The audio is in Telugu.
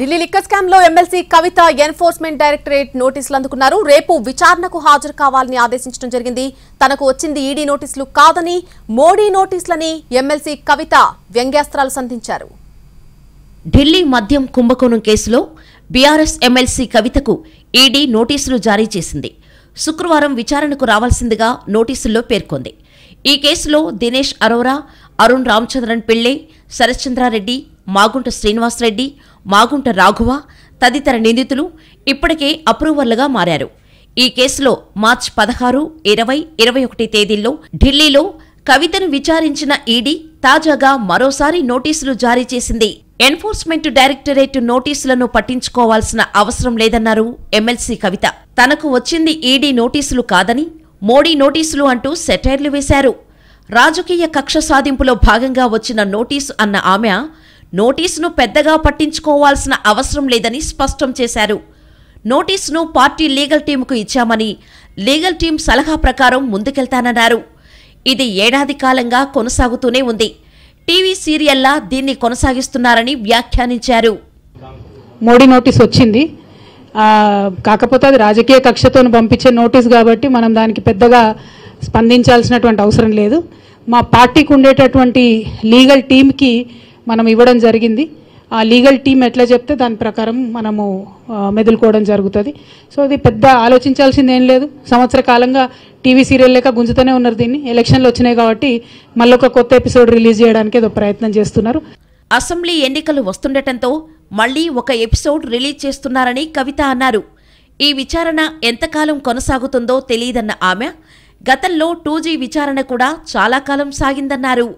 ఢిల్లీ లిక్కర్ స్కామ్ లో ఎమ్మెల్సీ కవిత ఎన్ఫోర్స్మెంట్ డైరెక్టరేట్ నోటీసులు అందుకున్నారు రేపు విచారణకు హాజరు కావాలని ఆదేశించడం జరిగింది తనకు వచ్చింది ఈడీ నోటీసులు కాదని మోడీ నోటీసులని ఎమ్మెల్సీ కవిత వ్యంగ్యాస్త్రాలు సంధించారు ఢిల్లీ మద్యం కుంభకోణం కేసులో బీఆర్ఎస్ ఎమ్మెల్సీ కవితకు ఈడీ నోటీసులు జారీ చేసింది శుక్రవారం విచారణకు రావాల్సిందిగా నోటీసుల్లో పేర్కొంది ఈ కేసులో దినేష్ అరోరా అరుణ్ రామచంద్రన్ పిళ్లే శరశ్చంద్రారెడ్డి మాగుంట శ్రీనివాసరెడ్డి మాగుంట రాఘువ తదితర నిందితులు ఇప్పటికే అప్రూవర్లుగా మారారు ఈ కేసులో మార్చి పదహారు ఇరవై ఇరవై ఒకటి తేదీల్లో ఢిల్లీలో కవితను విచారించిన ఈడీ తాజాగా మరోసారి నోటీసులు జారీ చేసింది ఎన్ఫోర్స్మెంట్ డైరెక్టరేట్ నోటీసులను పట్టించుకోవాల్సిన అవసరం లేదన్నారు ఎమ్మెల్సీ కవిత తనకు వచ్చింది ఈడీ నోటీసులు కాదని మోడీ నోటీసులు అంటూ సెటైర్లు వేశారు రాజకీయ కక్ష సాధింపులో భాగంగా వచ్చిన నోటీసు అన్న ఆమె నోటీసును పెద్దగా పట్టించుకోవాల్సిన అవసరం లేదని స్పష్టం చేశారు నోటీసును పార్టీ లీగల్ టీంకు ఇచ్చామని లీగల్ టీం సలహా ప్రకారం ముందుకెళ్తానన్నారు ఇది ఏడాది కాలంగా కొనసాగుతూనే ఉంది టీవీ సీరియల్లా దీన్ని కొనసాగిస్తున్నారని వ్యాఖ్యానించారు మోడీ నోటీస్ వచ్చింది కాకపోతే అది రాజకీయ కక్షతో పంపించే నోటీస్ కాబట్టి మనం దానికి పెద్దగా స్పందించాల్సినటువంటి అవసరం లేదు మా పార్టీకి ఉండేటటువంటి లీగల్ టీమ్కి మనం ఇవ్వడం జరిగింది ఆ లీగల్ టీం ఎట్లా చెప్తే దాని ప్రకారం మనము మెదులుకోవడం జరుగుతుంది సో అది పెద్ద ఆలోచించాల్సింది ఏం లేదు సంవత్సర కాలంగా టీవీ సీరియల్ లేక గుంజుతూనే ఉన్నారు దీన్ని ఎలక్షన్లు వచ్చినాయి కాబట్టి మళ్ళొక కొత్త ఎపిసోడ్ రిలీజ్ చేయడానికి ఏదో ప్రయత్నం చేస్తున్నారు అసెంబ్లీ ఎన్నికలు వస్తుండటంతో మళ్లీ ఒక ఎపిసోడ్ రిలీజ్ చేస్తున్నారని కవిత అన్నారు ఈ విచారణ ఎంతకాలం కొనసాగుతుందో తెలియదన్న ఆమె గతంలో టూ విచారణ కూడా చాలా కాలం సాగిందన్నారు